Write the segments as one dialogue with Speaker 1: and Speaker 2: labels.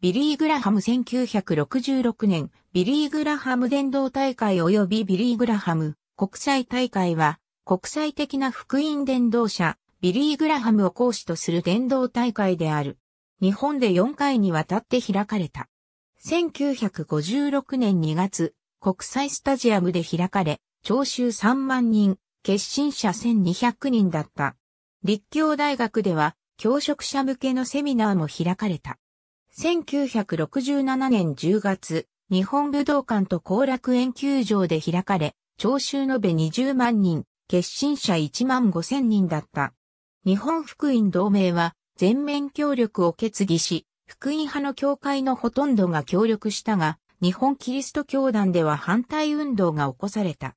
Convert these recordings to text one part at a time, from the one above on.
Speaker 1: ビ
Speaker 2: リー・グラハム1966年、ビリー・グラハム伝道大会及びビリー・グラハム国際大会は、国際的な福音伝道者、ビリー・グラハムを講師とする伝道大会である。日本で4回にわたって開かれた。1956年2月、国際スタジアムで開かれ、聴衆3万人、決心者1200人だった。立教大学では、教職者向けのセミナーも開かれた。1967年10月、日本武道館と後楽園球場で開かれ、聴衆延べ20万人、決心者1万5千人だった。日本福音同盟は全面協力を決議し、福音派の教会のほとんどが協力したが、日本キリスト教団では反対運動が起こされた。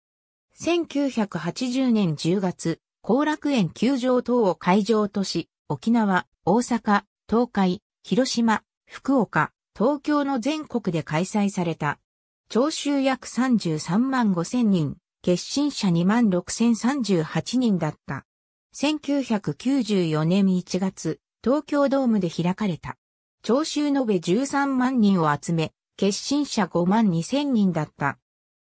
Speaker 2: 1980年10月、後楽園球場等を会場とし、沖縄、大阪、東海、広島、福岡、東京の全国で開催された。聴衆約33万5千人、決心者2万6038人だった。1994年1月、東京ドームで開かれた。聴衆延べ13万人を集め、決心者5万2千人だった。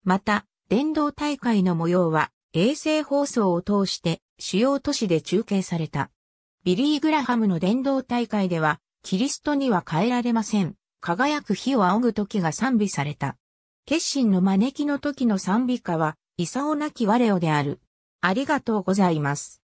Speaker 2: また、電動大会の模様は、衛星放送を通して主要都市で中継された。ビリー・グラハムの電動大会では、キリストには変えられません。輝く火を仰ぐ時が賛美された。決心の招きの時の賛美歌は、いさおなき我をである。ありがとうございます。